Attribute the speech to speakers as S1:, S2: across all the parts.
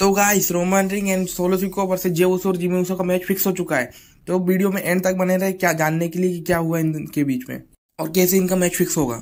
S1: तो guys Roman Reigns and Solo Sikoa versus जेवस और जिमी का मैच फिक्स हो चुका है तो वीडियो में एंड तक बने रहे क्या जानने के लिए कि क्या हुआ इनके बीच में और कैसे इनका मैच फिक्स होगा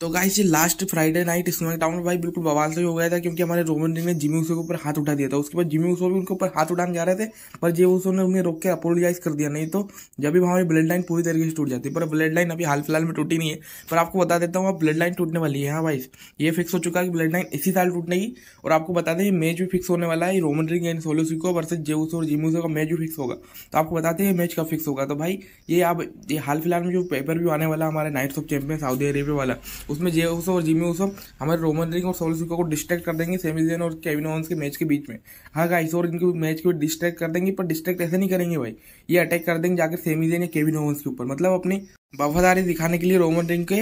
S1: तो गाइस ये लास्ट फ्राइडे नाइट स्मैकडाउन भाई बिल्कुल बवाल से हो गया था क्योंकि हमारे रोमन रिंग ने जिमी उसे के ऊपर हाथ उठा दिया था उसके बाद जिमी उसे भी उनके ऊपर हाथ उठाने जा रहे थे पर जे उसो ने उन्हें रोक के अपोलोजाइज कर दिया नहीं तो जब भी हमारी ब्लड लाइन पूरी तरीके से टूट जाती है पर ब्लड लाइन अभी हाल फिलहाल में टूटी नहीं है पर आपको बता देता हूँ अब ब्लड लाइन टूटने वाली है हाँ भाई ये फिक्स हो चुका है कि ब्लड लाइन इसी साल टूटने की और आपको बता दें मैच भी फिक्स होने वाला है Roman Reigns and Solo Sikoa versus Jey उसे और जिमी उसे का मैच भी फिक्स होगा तो आपको बताते हैं मैच कब फिक्स होगा तो भाई ये आप ये हाल फिलहाल में जो पेपर भी आने वाला हमारे nights of champion Saudi Arabia वाला उसमें जे उसो और जिमी उसो हमारे रोमन रिंग और सोलसिको को डिस्ट्रैक्ट कर देंगे सेमीजन और केविन ओवंस के मैच के बीच में हाँ गाइस और इनके मैच को डिस्ट्रैक्ट कर देंगे पर डिस्ट्रैक्ट ऐसे नहीं करेंगे भाई ये अटैक कर देंगे जाकर सेमीजन या केविन ओवंस के ऊपर मतलब अपने वफादारी दिखाने के लिए रोमन रिंग के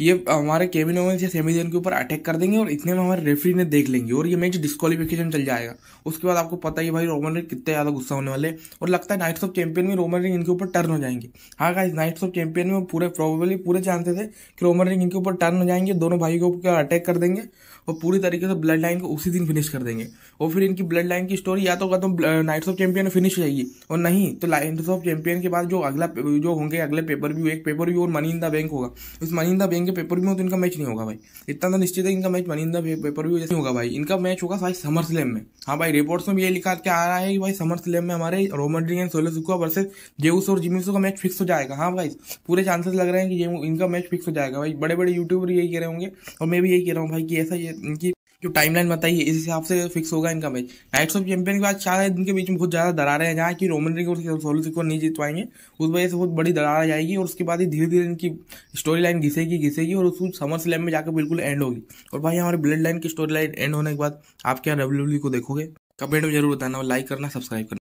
S1: ये हमारे केविन ओवेंस या जेन के ऊपर अटैक कर देंगे और इतने में हमारे रेफरी ने देख लेंगे और ये मैच डिस्कालिफिकेशन चल जाएगा उसके बाद आपको पता ही भाई रोमन रिंग कितने ज़्यादा गुस्सा होने वाले और लगता है नाइट्स ऑफ चैंपियन में रोमन रिंग इनके ऊपर टर्न हो जाएंगे हाँ का नाइट्स ऑफ चैंपियन में पूरे प्रॉबेबली पूरे चांसेस है कि रोमन रिंग इनके ऊपर टर्न हो जाएंगे दोनों भाई को अटैक कर देंगे और पूरी तरीके से ब्लड लाइन को उसी दिन फिनिश कर देंगे और फिर इनकी ब्लड लाइन की स्टोरी या तो कहते नाइट्स ऑफ चैंपियन फिनिश हो जाएगी और नहीं तो नाइट्स ऑफ चैंपियन के बाद जो अगला जो होंगे अगले पेपर भी एक पेपर व्यू और मनी बैंक होगा इस मनिंदा बैंक के पेपर व्यू में तो इनका मैच नहीं होगा भाई इतना तो निश्चित है इनका मैच मनिंदा पेपर व्यू नहीं होगा भाई इनका मैच होगा भाई समर स्लैम में हाँ भाई रिपोर्ट्स में ये लिखा के आ रहा है कि भाई समर स्लैम में हमारे Roman Reigns and Solo Sikoa versus जेउस और जिमिसो का मैच फिक्स हो जाएगा हाँ भाई पूरे चांसेस लग रहे हैं कि इनका मैच फिक्स हो जाएगा भाई बड़े बड़े यूट्यूबर यही कह रहे होंगे और मैं भी यही कह रहा हूँ भाई कि ऐसा ये इनकी जो टाइम लाइन बताइए इस हिसाब से फिक्स होगा इनका मैच नाइट्स ऑफ चैंपियन के बाद चार दिन के बीच में बहुत ज़्यादा दरारें हैं जहाँ की रोमन रिंग और को नहीं जीत पाएंगे उस वजह से बहुत बड़ी दरार आ जाएगी और उसके बाद ही धीरे धीरे इनकी स्टोरी लाइन घिसेगी घिसेगी और उस समर स्लैम में जाकर बिल्कुल एंड होगी और भाई हमारे ब्लड लाइन की स्टोरी लाइन एंड होने के बाद आप क्या डब्ल्यू को देखोगे कमेंट में जरूर बताना लाइक करना सब्सक्राइब करना